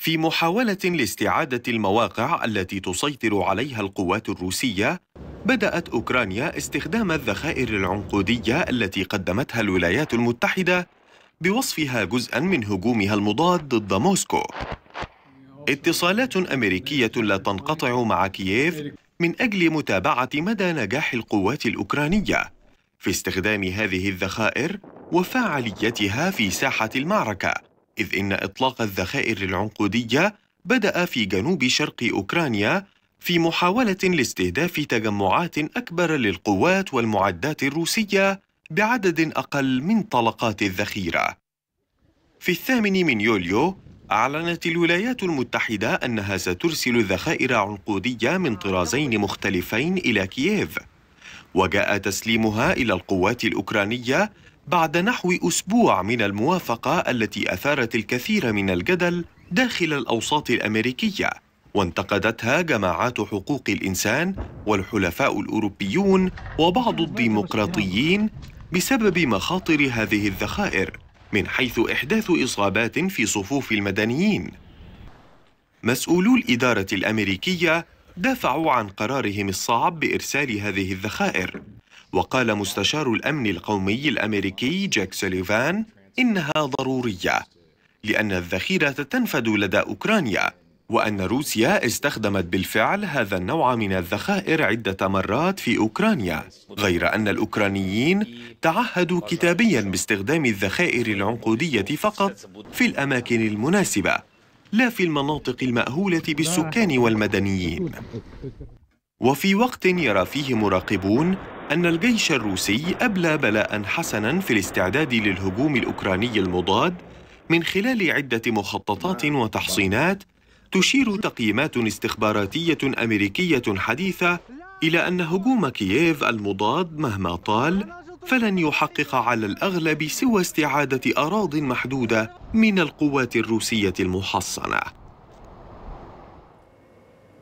في محاولة لاستعادة المواقع التي تسيطر عليها القوات الروسية بدأت أوكرانيا استخدام الذخائر العنقودية التي قدمتها الولايات المتحدة بوصفها جزءاً من هجومها المضاد ضد موسكو اتصالات أمريكية لا تنقطع مع كييف من أجل متابعة مدى نجاح القوات الأوكرانية في استخدام هذه الذخائر وفعاليتها في ساحة المعركة إذ إن إطلاق الذخائر العنقودية بدأ في جنوب شرق أوكرانيا في محاولة لاستهداف تجمعات أكبر للقوات والمعدات الروسية بعدد أقل من طلقات الذخيرة. في الثامن من يوليو أعلنت الولايات المتحدة أنها سترسل ذخائر عنقودية من طرازين مختلفين إلى كييف وجاء تسليمها إلى القوات الأوكرانية بعد نحو أسبوع من الموافقة التي أثارت الكثير من الجدل داخل الأوساط الأمريكية وانتقدتها جماعات حقوق الإنسان والحلفاء الأوروبيون وبعض الديمقراطيين بسبب مخاطر هذه الذخائر من حيث إحداث إصابات في صفوف المدنيين مسؤولو الإدارة الأمريكية دافعوا عن قرارهم الصعب بإرسال هذه الذخائر وقال مستشار الأمن القومي الأمريكي جاك سوليفان إنها ضرورية لأن الذخيرة تنفد لدى أوكرانيا وأن روسيا استخدمت بالفعل هذا النوع من الذخائر عدة مرات في أوكرانيا غير أن الأوكرانيين تعهدوا كتابياً باستخدام الذخائر العنقودية فقط في الأماكن المناسبة لا في المناطق المأهولة بالسكان والمدنيين وفي وقت يرى فيه مراقبون أن الجيش الروسي أبلى بلاء حسنا في الاستعداد للهجوم الأوكراني المضاد من خلال عدة مخططات وتحصينات تشير تقييمات استخباراتية أمريكية حديثة إلى أن هجوم كييف المضاد مهما طال فلن يحقق على الأغلب سوى استعادة أراض محدودة من القوات الروسية المحصنة